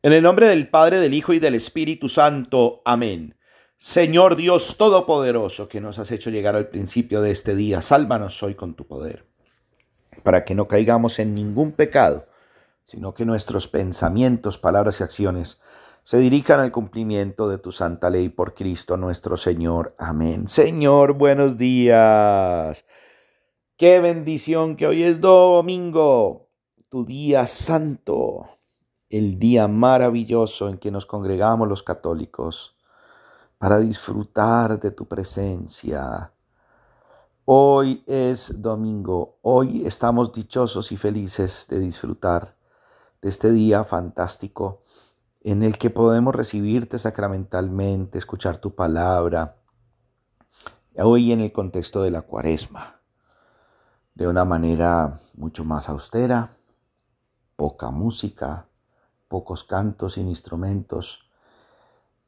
En el nombre del Padre, del Hijo y del Espíritu Santo. Amén. Señor Dios Todopoderoso, que nos has hecho llegar al principio de este día, sálvanos hoy con tu poder, para que no caigamos en ningún pecado, sino que nuestros pensamientos, palabras y acciones se dirijan al cumplimiento de tu santa ley por Cristo nuestro Señor. Amén. Señor, buenos días. Qué bendición que hoy es domingo, tu día santo el día maravilloso en que nos congregamos los católicos para disfrutar de tu presencia. Hoy es domingo, hoy estamos dichosos y felices de disfrutar de este día fantástico en el que podemos recibirte sacramentalmente, escuchar tu palabra, hoy en el contexto de la cuaresma, de una manera mucho más austera, poca música, pocos cantos, sin instrumentos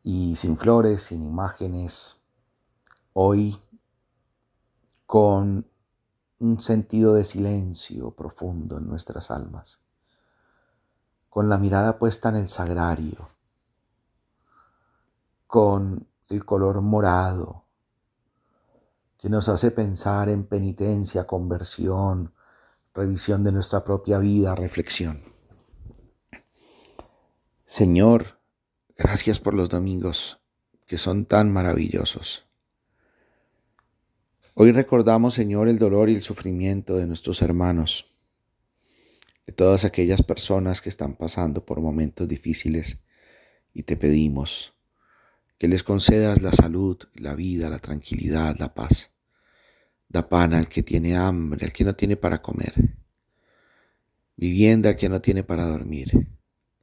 y sin flores, sin imágenes. Hoy con un sentido de silencio profundo en nuestras almas, con la mirada puesta en el sagrario, con el color morado que nos hace pensar en penitencia, conversión, revisión de nuestra propia vida, reflexión. Señor, gracias por los domingos que son tan maravillosos. Hoy recordamos, Señor, el dolor y el sufrimiento de nuestros hermanos, de todas aquellas personas que están pasando por momentos difíciles y te pedimos que les concedas la salud, la vida, la tranquilidad, la paz. Da pan al que tiene hambre, al que no tiene para comer. Vivienda al que no tiene para dormir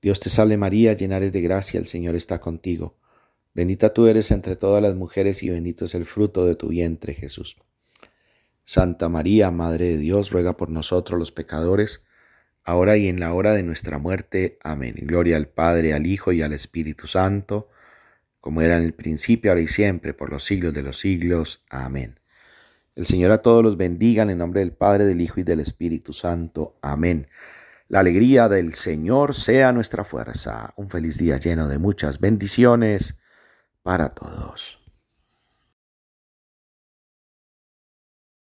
Dios te salve María, llena eres de gracia, el Señor está contigo. Bendita tú eres entre todas las mujeres y bendito es el fruto de tu vientre, Jesús. Santa María, Madre de Dios, ruega por nosotros los pecadores, ahora y en la hora de nuestra muerte. Amén. Gloria al Padre, al Hijo y al Espíritu Santo, como era en el principio, ahora y siempre, por los siglos de los siglos. Amén. El Señor a todos los bendiga en el nombre del Padre, del Hijo y del Espíritu Santo. Amén. La alegría del Señor sea nuestra fuerza. Un feliz día lleno de muchas bendiciones para todos.